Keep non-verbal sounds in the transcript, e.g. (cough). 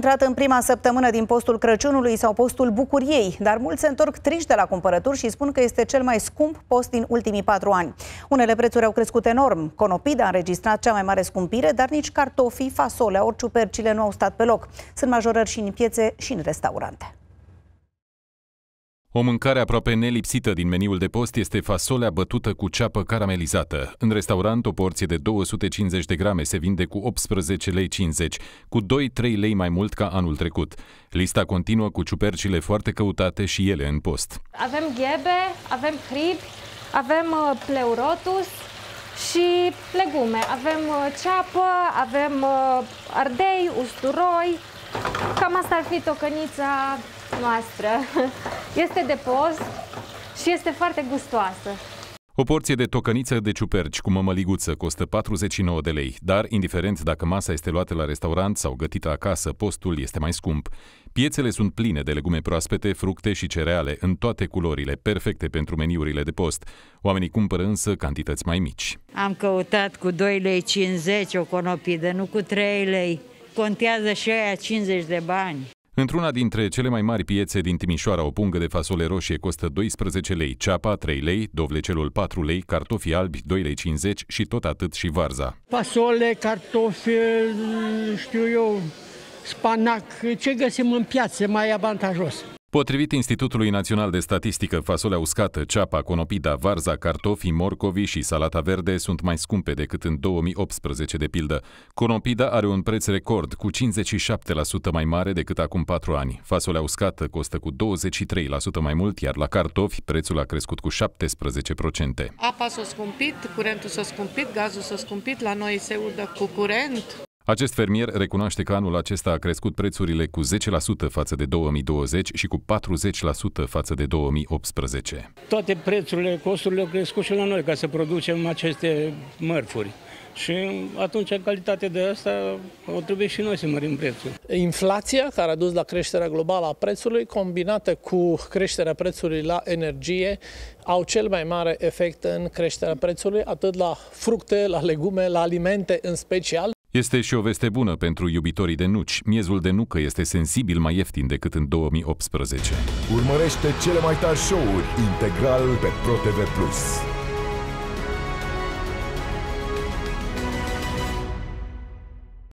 intrat în prima săptămână din postul Crăciunului sau postul Bucuriei, dar mulți se întorc triști de la cumpărături și spun că este cel mai scump post din ultimii patru ani. Unele prețuri au crescut enorm. Conopida a înregistrat cea mai mare scumpire, dar nici cartofii, fasolea ori ciupercile nu au stat pe loc. Sunt majorări și în piețe și în restaurante. O mâncare aproape nelipsită din meniul de post este fasolea bătută cu ceapă caramelizată. În restaurant, o porție de 250 de grame se vinde cu 18,50 lei, cu 2-3 lei mai mult ca anul trecut. Lista continuă cu ciupercile foarte căutate și ele în post. Avem ghebe, avem hribi, avem uh, pleurotus și legume. Avem uh, ceapă, avem uh, ardei, usturoi. Cam asta ar fi tocănița noastră. (laughs) este de post și este foarte gustoasă. O porție de tocăniță de ciuperci cu mămăliguță costă 49 de lei, dar, indiferent dacă masa este luată la restaurant sau gătită acasă, postul este mai scump. Piețele sunt pline de legume proaspete, fructe și cereale, în toate culorile, perfecte pentru meniurile de post. Oamenii cumpără însă cantități mai mici. Am căutat cu 2,50 lei o conopidă, nu cu 3 lei. Contează și aia 50 de bani. Într-una dintre cele mai mari piețe din Timișoara, o pungă de fasole roșie costă 12 lei, ceapa 3 lei, dovlecelul 4 lei, cartofii albi 2 lei 50 și tot atât și varza. Fasole, cartofi, știu eu, spanac, ce găsim în piață mai avantajos? Potrivit Institutului Național de Statistică, fasolea uscată, ceapa, conopida, varza, cartofii, morcovi și salata verde sunt mai scumpe decât în 2018, de pildă. Conopida are un preț record, cu 57% mai mare decât acum 4 ani. Fasolea uscată costă cu 23% mai mult, iar la cartofi prețul a crescut cu 17%. Apa s-a scumpit, curentul s-a scumpit, gazul s-a scumpit, la noi se udă cu curent. Acest fermier recunoaște că anul acesta a crescut prețurile cu 10% față de 2020 și cu 40% față de 2018. Toate prețurile, costurile au crescut și la noi ca să producem aceste mărfuri. Și atunci, în calitate de asta, o trebuie și noi să mărim prețul. Inflația care a dus la creșterea globală a prețului, combinată cu creșterea prețului la energie, au cel mai mare efect în creșterea prețului, atât la fructe, la legume, la alimente în special. Este și o veste bună pentru iubitorii de nuci. Miezul de nucă este sensibil mai ieftin decât în 2018. Urmărește cele mai tari show-uri integral pe ProTV+.